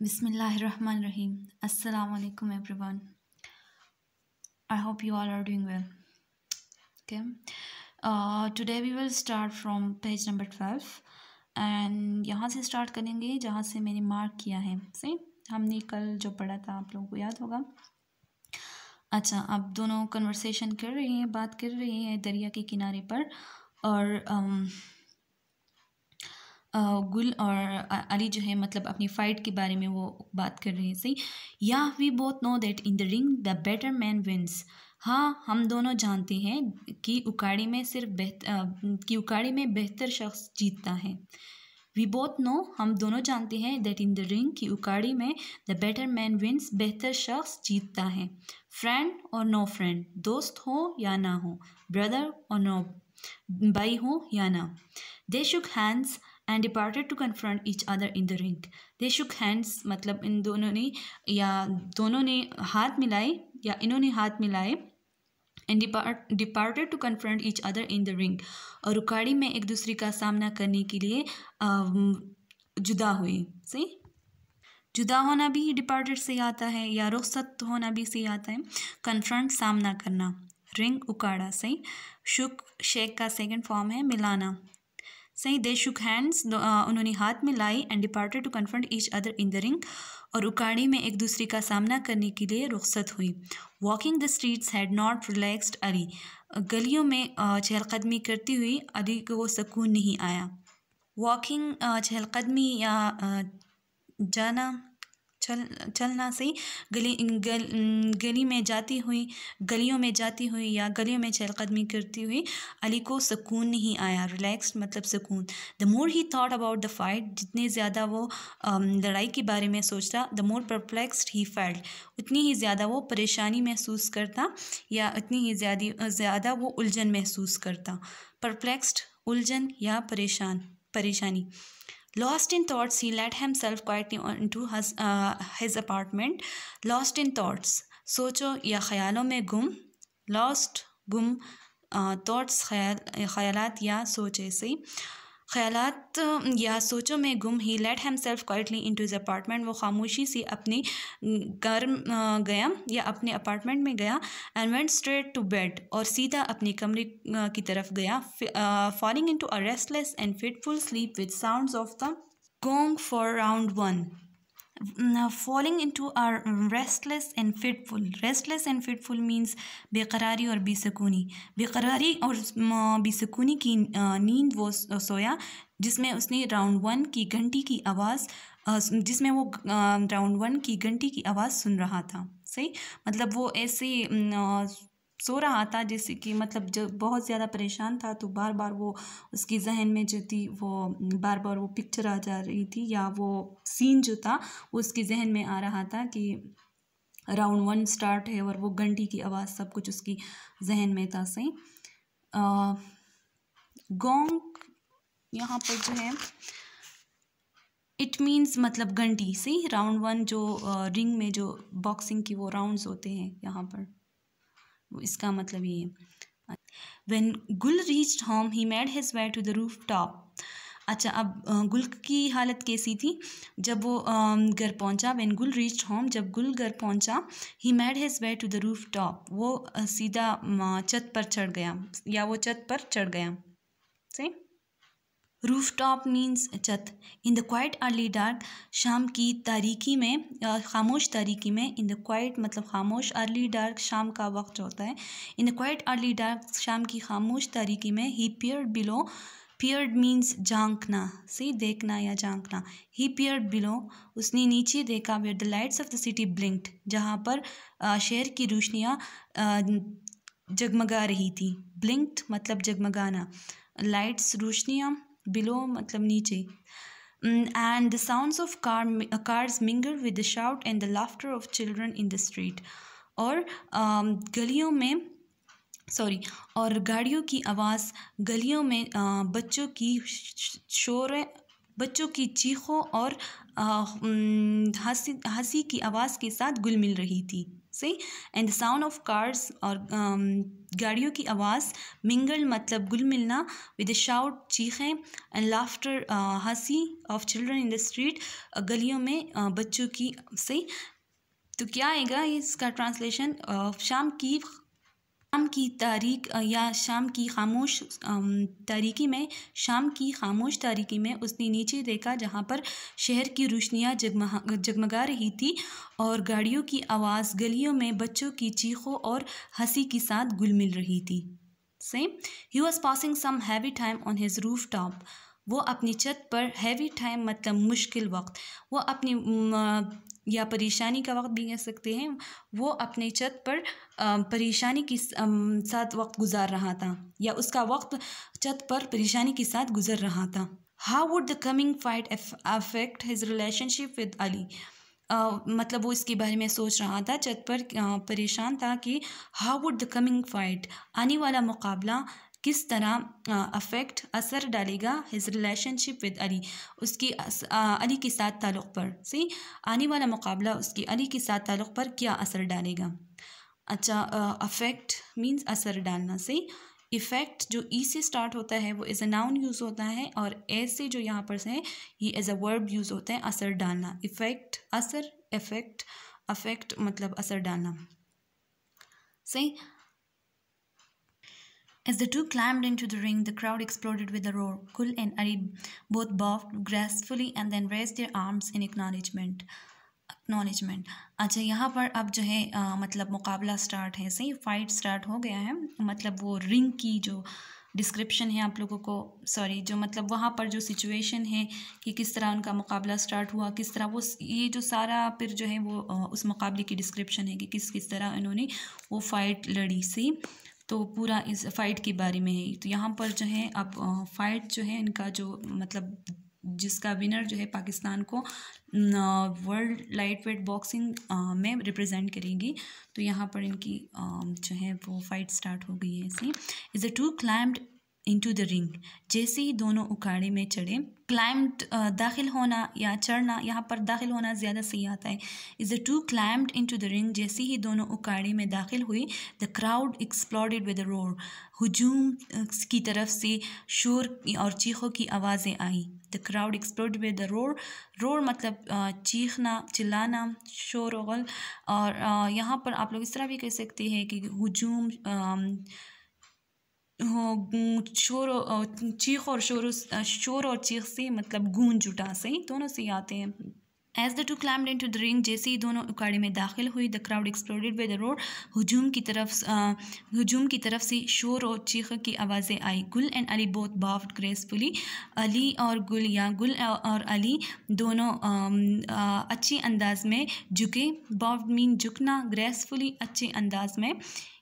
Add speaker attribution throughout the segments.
Speaker 1: बिसमीम् अल्लाम everyone I hope you are are doing well okay today we will start from page number twelve and यहाँ से start करेंगे जहाँ से मैंने मार्क किया है सही हमने कल जो पढ़ा था आप लोगों को याद होगा अच्छा आप दोनों कन्वर्सेशन कर रहे हैं बात कर रही हैं दरिया के किनारे पर और um, गुल और अली जो है मतलब अपनी फ़ाइट के बारे में वो बात कर रहे हैं सही या we both know that in the ring the better man wins हाँ हम दोनों जानते हैं कि उकाड़ी में सिर्फ बेहतर कि उकाड़ी में बेहतर शख्स जीतता है वी बोथ नो हम दोनों जानते हैं दैट इन द रिंग की उकाड़ी में द बेटर मैन विन्स बेहतर शख्स जीतता है फ्रेंड और नो फ्रेंड दोस्त हो या ना हो ब्रदर और नो भाई हो या ना they shook hands and departed to confront each other in the ring they shook hands मतलब इन दोनों ने या दोनों ने हाथ मिलाए या इन्होंने हाथ मिलाए and depart departed to confront each other in the ring और रुकाड़ी में एक दूसरे का सामना करने के लिए जुदा हुए सही जुदा होना भी डिपार्टेड से आता है या रुखसत होना भी से आता है कन्फ्रंट सामना करना रिंग उकाड़ा सही शुक शेक का सेकंड फॉर्म है मिलाना सही दे शुक हैंड्स उन्होंने हाथ में लाई and departed to confront each other in the ring और उकाड़ी में एक दूसरे का सामना करने के लिए रुखसत हुई walking the streets had not relaxed Ali गलियों में चहलकदमी करती हुई अली को सुकून नहीं आया वॉकिंग चहलकदमी या जाना चल चलना सही गली गल, गली में जाती हुई गलियों में जाती हुई या गलियों में चहलकदमी करती हुई अली को सुकून नहीं आया रिलैक्स मतलब सुकून the more he thought about the fight जितने ज़्यादा वो लड़ाई के बारे में सोचता द मोर परप्लेक्सड ही फैल्ट उतनी ही ज़्यादा वो परेशानी महसूस करता या उतनी ही ज़्यादा ज़्यादा वो उलझन महसूस करता परप्लेक्सड उलझन या परेशान परेशानी Lost in thoughts, he led himself quietly into his, uh, his apartment. Lost in thoughts, सोचो या ख्यालों में गुम लॉस्ट गुम थाट्स ख्याल ख्यालात या सोच ऐसे ख्यालात या सोचों में गुम he let himself quietly into his apartment वो खामोशी से अपने घर गया या अपने अपार्टमेंट में गया and went straight to bed और सीधा अपने कमरे की तरफ गया falling into a restless and fitful sleep with sound of the gong for round one falling into a restless and fitful restless and fitful means बेकरारी और बेसकूनी बेकरारी और बेसकूनी की नींद वो सोया जिसमें उसने राउंड वन की घंटी की आवाज़ जिसमें वो राउंड वन की घंटी की आवाज़ सुन रहा था सही मतलब वो ऐसे सो रहा था जैसे कि मतलब जब बहुत ज़्यादा परेशान था तो बार बार वो उसकी जहन में जो थी वो बार बार वो पिक्चर आ जा रही थी या वो सीन जो था वो उसके जहन में आ रहा था कि राउंड वन स्टार्ट है और वो घंटी की आवाज़ सब कुछ उसकी जहन में था सही गोंग यहाँ पर जो है इट मीन्स मतलब घंटी सही राउंड वन जो रिंग में जो बॉक्सिंग की वो राउंड्स होते हैं यहाँ पर इसका मतलब ये है when Gul reached home he made his way to the rooftop अच्छा अब गुल की हालत कैसी थी जब वो घर पहुंचा वेन गुल रीच होम जब गुल घर पहुंचा he made his way to the rooftop वो सीधा छत पर चढ़ गया या वो छत पर चढ़ गया सही रूफ़ टॉप मीन्स छत in the quiet early dark शाम की तारीकी में खामोश तारीकी में इन द क्वाइट मतलब खामोश अर्ली डार्क शाम का वक्त होता है in the quiet early dark शाम की खामोश तारीकी में he peered below peered means झांकना सी देखना या झांकना ही पियर्ड बिलो उसने नीचे देखा where the lights of the city blinked जहाँ पर शहर की रोशनियाँ जगमगा रही थी ब्लिंक्ड मतलब जगमगाना लाइट्स रोशनियाँ below मतलब नीचे and the sounds of car, cars mingle with the shout and the laughter of children in the street और गलियों में सॉरी और गाड़ियों की आवाज़ गलियों में बच्चों की शोर बच्चों की चीखों और हंसी हंसी की आवाज़ के साथ गुल मिल रही थी से and the sound of cars और um, गाड़ियों की आवाज़ मिंगल मतलब गुल मिलना विद शाउट चीखें एंड लाफ्टर uh, हंसी of children in the street गलियों में बच्चों की से तो क्या आएगा इसका ट्रांसलेशन शाम की शाम की तारीख या शाम की खामोश तारीकी में शाम की खामोश तारीकी में उसने नीचे देखा जहाँ पर शहर की रोशनियाँ जगमहा जगमगा रही थी और गाड़ियों की आवाज़ गलियों में बच्चों की चीखों और हंसी के साथ गुल मिल रही थी same he was passing some heavy time on his rooftop वो अपनी छत पर हैवी टाइम मतलब मुश्किल वक्त वो अपनी या परेशानी का वक्त भी कह सकते हैं वो अपने छत पर परेशानी के साथ वक्त गुजार रहा था या उसका वक्त छत पर परेशानी के साथ गुजर रहा था how would the coming fight affect his relationship with Ali मतलब वो इसके बारे में सोच रहा था छत पर परेशान था कि how would the coming fight आने वाला मुकाबला किस तरह अफेक्ट असर डालेगा हिज रिलेशनशिप विद अली उसकी अली के साथ ताल्लुक़ पर सही आने वाला मुकाबला उसकी अली के साथ ताल्लुक़ पर क्या असर डालेगा अच्छा अफेक्ट मींस असर डालना सही इफ़ेक्ट जो ई e से स्टार्ट होता है वो एज अ नाउन यूज़ होता है और ए से जो यहाँ पर से ये एज अ वर्ब यूज़ होता है असर डालना इफ़ेक्ट असर इफ़ेक्ट अफेक्ट मतलब असर डालना सही As the two climbed into the ring, the crowd exploded with a roar. Kul and Ari both bowed gracefully and then raised their arms in acknowledgement. Acknowledgement अच्छा यहाँ पर अब जो है आ, मतलब मुकाबला स्टार्ट है सही फाइट स्टार्ट हो गया है मतलब वो रिंग की जो डिस्क्रिप्शन है आप लोगों को सॉरी जो मतलब वहाँ पर जो सिचुएशन है कि किस तरह उनका मुकाबला स्टार्ट हुआ किस तरह वो ये जो सारा फिर जो है वो उस मुकाबले की डिस्क्रिप्शन है कि किस किस तरह इन्होंने वो फाइट लड़ी सी तो पूरा इस फ़ाइट के बारे में है तो यहाँ पर जो है अब फ़ाइट जो है इनका जो मतलब जिसका विनर जो है पाकिस्तान को वर्ल्ड लाइट वेट बॉक्सिंग में रिप्रेजेंट करेंगी तो यहाँ पर इनकी जो है वो फाइट स्टार्ट हो गई है इसी as a two climbed into the ring जैसे ही दोनों उखाड़े में चढ़े क्लाइम्ड uh, दाखिल होना या चढ़ना यहाँ पर दाखिल होना ज़्यादा सही आता है as the two climbed into the ring जैसे ही दोनों उखाड़े में दाखिल हुई the crowd exploded with roar हजूम की तरफ से शोर और चीखों की आवाज़ें आईं the crowd explode with the roar roar मतलब uh, चीखना चिल्लाना शोर और uh, यहाँ पर आप लोग इस तरह भी कह सकते हैं कि हजूम um, शोर चीख और शोर शोर और चीख से मतलब गूंज उठा से दोनों से आते हैं as the two climbed into the ring जैसे ही दोनों उकाड़ी में दाखिल हुई the crowd exploded by the road हजूम की तरफ हजूम की तरफ से शोर और चीख की आवाज़ें आई Gul and Ali both bowed gracefully Ali और गुल या गुल और अली दोनों अच्छे अंदाज में झुके बाफ्ड मीन झुकना ग्रेसफुली अच्छे अंदाज में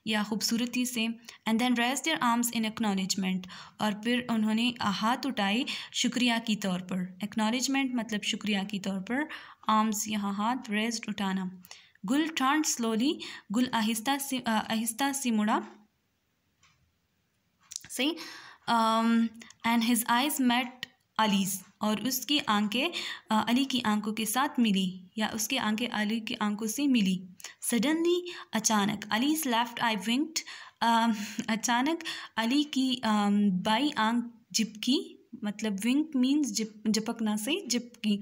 Speaker 1: या ख़ूबसूरती से and then rest their arms in acknowledgement और फिर उन्होंने हाथ उठाए शुक्रिया के तौर पर एक्नॉलेजमेंट मतलब शुक्रिया के तौर पर आर्म्स यहाँ हाथ रेस्ट उठाना गुल टर्न स्लोली गुल आहिस्ता से आहिस्ता से मुड़ा सही and his eyes met Ali's और उसकी आंखें अली की आंखों के साथ मिली या उसकी आंखें अली की आंखों से मिली सडनली अचानक अलीस लेफ्ट आई विंक्ड अचानक अली की बाई आंख जिपकी मतलब विंक मीन्स जिप झपकना से जिपकी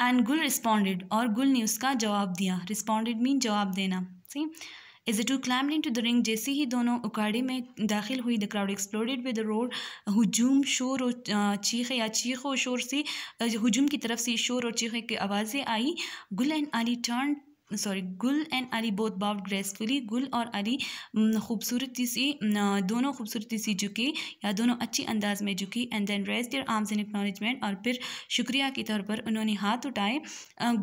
Speaker 1: एंड गुल रिस्पॉन्डेड और गुल ने उसका जवाब दिया रिस्पॉन्डेड मीन जवाब देना सही As the two climbed into the जैसे ही दोनों उकाड़े में दाखिल हुई the crowd exploded with roar हजूम शोर और चीखे या चीख शोर से हजूम की तरफ से शोर और चीखे की आवाज़ें आई Gul and Ali turn sorry Gul and Ali both bowed gracefully Gul और अली खूबसूरती से दोनों खूबसूरती से झुके या दोनों अच्छे अंदाज में झुके and then rest their arms in acknowledgement और फिर शुक्रिया के तौर पर उन्होंने हाथ उठाए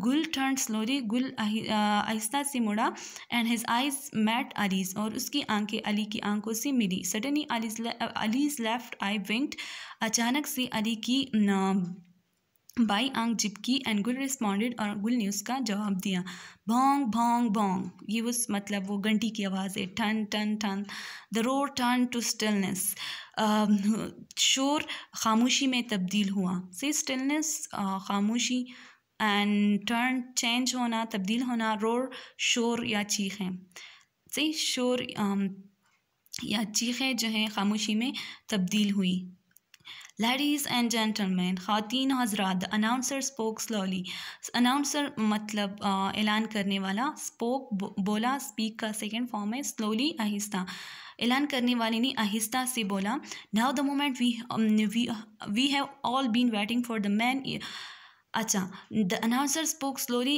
Speaker 1: गुल टर्न स्लोली गुल आहिस्ता से मुड़ा and his eyes met Ali's और उसकी आंखें अली की आंखों से मिली suddenly Ali's left eye winked अचानक से अली की बाई आंक जिपकी एंड गुल रिस्पॉन्डेड और गुल ने उसका जवाब दिया भोंग भोंग भोंग ये उस मतलब वो घंटी की आवाज़ है ठन ठन ठन the roar turn to stillness शोर खामोशी में तब्दील हुआ से स्टिलनेस खामोशी एंड टर्न चेंज होना तब्दील होना रोर शोर या चीख़ें सही से शोर या चीखें जो हैं खामोशी में तब्दील हुई लेडीज़ एंड जेंटलमैन ख़ातिन हजरात अनाउंसर स्पोक स्लोली अनाउंसर मतलब ऐलान करने वाला स्पोक बो, बोला स्पीक का सेकेंड फॉर्म है स्लोली आहिस्ता ऐलान करने वाले ने आहिस्ता से बोला now the moment we we have all been waiting for the man अच्छा द अनाउंसर स्पोक स्लोली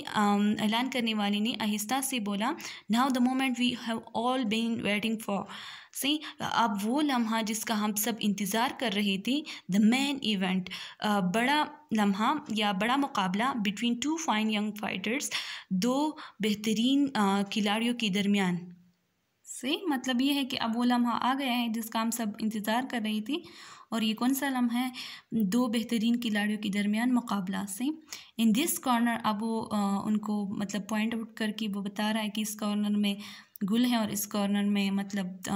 Speaker 1: ऐलान करने वाले ने आहिस्ता से बोला now the moment we have all been waiting for सही अब वो लम्हा जिसका हम सब इंतज़ार कर रहे थे द मैन इवेंट बड़ा लम्हा या बड़ा मुकाबला between two fine young fighters दो बेहतरीन खिलाड़ियों के दरमियान सही मतलब ये है कि अब वो लम्हा आ गया है जिसका हम सब इंतज़ार कर रहे थे और ये कौन सा लम्हा है दो बेहतरीन खिलाड़ियों के दरमियान मुकाबला से इन दिस कॉर्नर अब वो आ, उनको मतलब पॉइंट आउट करके वो बता रहा है कि इस कॉर्नर में गुल है और इस कॉर्नर में मतलब आ,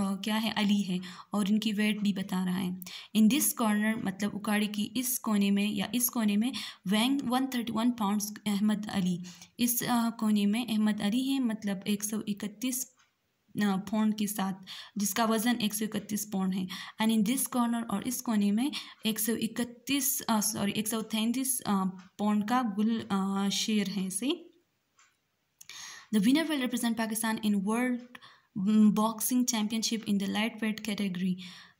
Speaker 1: आ, क्या है अली है और इनकी वेट भी बता रहा है इन दिस कॉर्नर मतलब उकाड़ी की इस कोने में या इस कोने में weighing one thirty one pounds Ahmad Ali इस आ, कोने में अहमद अली है मतलब एक सौ इकतीस पौंड के साथ जिसका वज़न एक सौ इकतीस पौंड है एंड इन दिस कॉर्नर और इस कोने में एक सौ इकतीस सॉरी एक सौ तैंतीस पौंड का गुल शेर है इसे the winner will represent Pakistan in world boxing championship in the lightweight category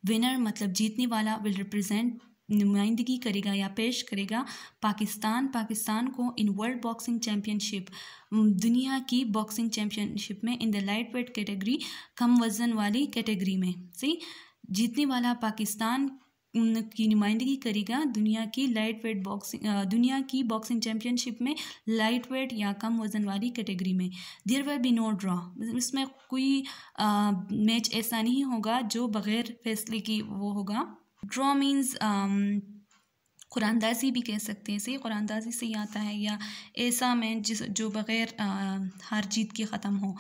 Speaker 1: winner मतलब जीतने वाला विल रिप्रेजेंट नुमाइंदगी करेगा या पेश करेगा पाकिस्तान पाकिस्तान को इन वर्ल्ड बॉक्सिंग चैम्पियनशिप दुनिया की बॉक्सिंग चैम्पियनशिप में in the lightweight category कम वज़न वाली कैटेगरी में सही जीतने वाला पाकिस्तान की नुमाइंदगी करेगा दुनिया की लाइट वेट बॉक्सिंग दुनिया की बॉक्सिंग चैम्पियनशिप में लाइट वेट या कम वज़न वाली कैटेगरी में there will be no draw इसमें कोई मैच ऐसा नहीं होगा जो बग़ैर फैसले की वो होगा ड्रॉ मीन्स कुरानदाजी भी कह सकते हैं इसे कुरानदाजी से ही आता है या ऐसा मैं जिस जो बग़ैर हार जीत के ख़त्म हो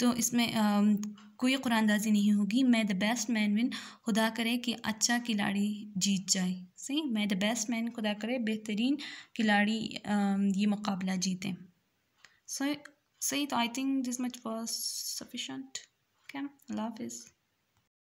Speaker 1: तो इसमें आ, कोई कुरानदाजी नहीं होगी मैं द बेस्ट मैन विन खुदा करे कि अच्छा खिलाड़ी जीत जाए सही मैं द बेस्ट मैन खुदा करे बेहतरीन खिलाड़ी ये मुकाबला जीते सो सही तो I think this much was sufficient क्या अल्लाह हाफिज़